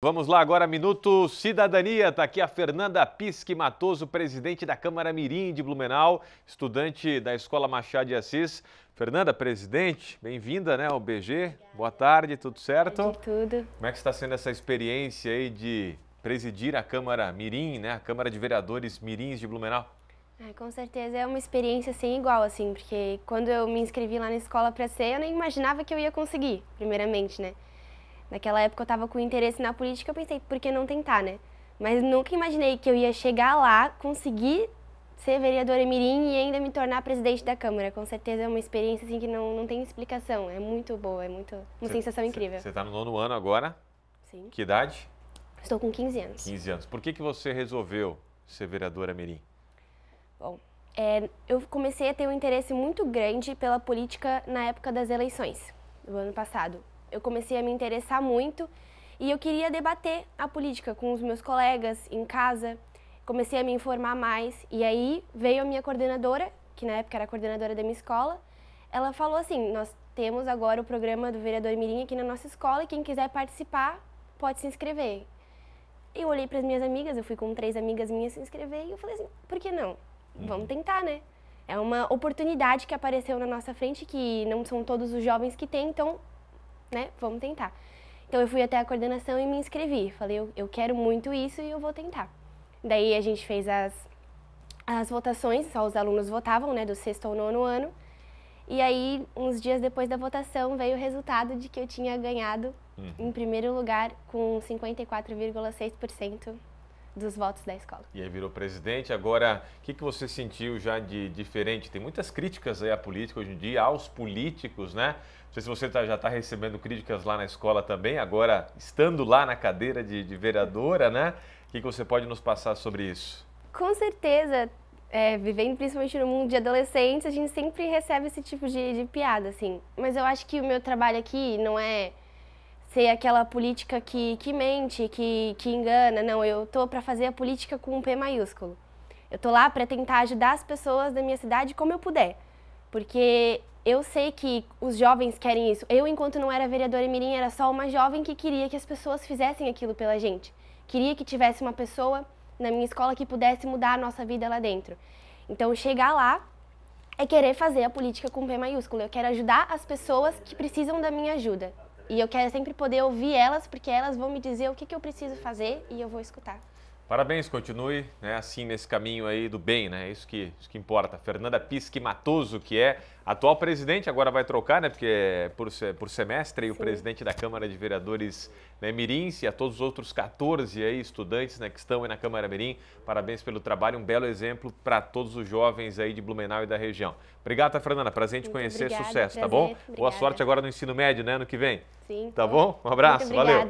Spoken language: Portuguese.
Vamos lá agora, Minuto Cidadania. Está aqui a Fernanda Pisque Matoso, presidente da Câmara Mirim de Blumenau, estudante da Escola Machado de Assis. Fernanda, presidente, bem-vinda né, ao BG. Boa tarde, tudo certo? tudo. Como é que está sendo essa experiência aí de presidir a Câmara Mirim, né, a Câmara de Vereadores Mirins de Blumenau? É, com certeza é uma experiência sem assim, igual, assim, porque quando eu me inscrevi lá na escola para ser, eu nem imaginava que eu ia conseguir, primeiramente, né? Naquela época eu estava com interesse na política, eu pensei, por que não tentar, né? Mas nunca imaginei que eu ia chegar lá, conseguir ser vereadora Mirim e ainda me tornar presidente da Câmara. Com certeza é uma experiência assim que não, não tem explicação. É muito boa, é muito uma cê, sensação incrível. Você está no nono ano agora? Sim. Que idade? Estou com 15 anos. 15 anos. Por que, que você resolveu ser vereadora Mirim? Bom, é, eu comecei a ter um interesse muito grande pela política na época das eleições, do ano passado eu comecei a me interessar muito e eu queria debater a política com os meus colegas em casa. Comecei a me informar mais e aí veio a minha coordenadora, que na época era coordenadora da minha escola. Ela falou assim: "Nós temos agora o programa do vereador Mirim aqui na nossa escola e quem quiser participar pode se inscrever". Eu olhei para as minhas amigas, eu fui com três amigas minhas se inscrever e eu falei assim: "Por que não? Vamos uhum. tentar, né?" É uma oportunidade que apareceu na nossa frente que não são todos os jovens que têm, então né? Vamos tentar. Então eu fui até a coordenação e me inscrevi. Falei, eu, eu quero muito isso e eu vou tentar. Daí a gente fez as, as votações, só os alunos votavam, né, do sexto ao nono ano. E aí, uns dias depois da votação, veio o resultado de que eu tinha ganhado uhum. em primeiro lugar com 54,6% dos votos da escola. E aí virou presidente. Agora, o que, que você sentiu já de diferente? Tem muitas críticas aí à política hoje em dia, aos políticos, né? Não sei se você tá, já está recebendo críticas lá na escola também, agora estando lá na cadeira de, de vereadora, né? O que, que você pode nos passar sobre isso? Com certeza, é, vivendo principalmente no mundo de adolescentes, a gente sempre recebe esse tipo de, de piada, assim. Mas eu acho que o meu trabalho aqui não é ser aquela política que, que mente, que, que engana. Não, eu tô para fazer a política com um P maiúsculo. Eu tô lá para tentar ajudar as pessoas da minha cidade como eu puder. Porque eu sei que os jovens querem isso. Eu, enquanto não era vereadora em Mirim, era só uma jovem que queria que as pessoas fizessem aquilo pela gente. Queria que tivesse uma pessoa na minha escola que pudesse mudar a nossa vida lá dentro. Então, chegar lá é querer fazer a política com P maiúsculo. Eu quero ajudar as pessoas que precisam da minha ajuda. E eu quero sempre poder ouvir elas, porque elas vão me dizer o que, que eu preciso fazer e eu vou escutar. Parabéns, continue né, assim nesse caminho aí do bem, né? É isso que, isso que importa. Fernanda Pisque Matoso, que é atual presidente, agora vai trocar, né? Porque é por, por semestre e o presidente da Câmara de Vereadores né, Mirins e a todos os outros 14 aí estudantes né, que estão aí na Câmara Mirim. Parabéns pelo trabalho, um belo exemplo para todos os jovens aí de Blumenau e da região. Obrigada, Fernanda. Prazer em te conhecer. Obrigada, Sucesso, tá prazer, tá bom? Obrigada. Boa sorte agora no ensino médio, né? Ano que vem. Sim. Tá bom? Um abraço. Valeu.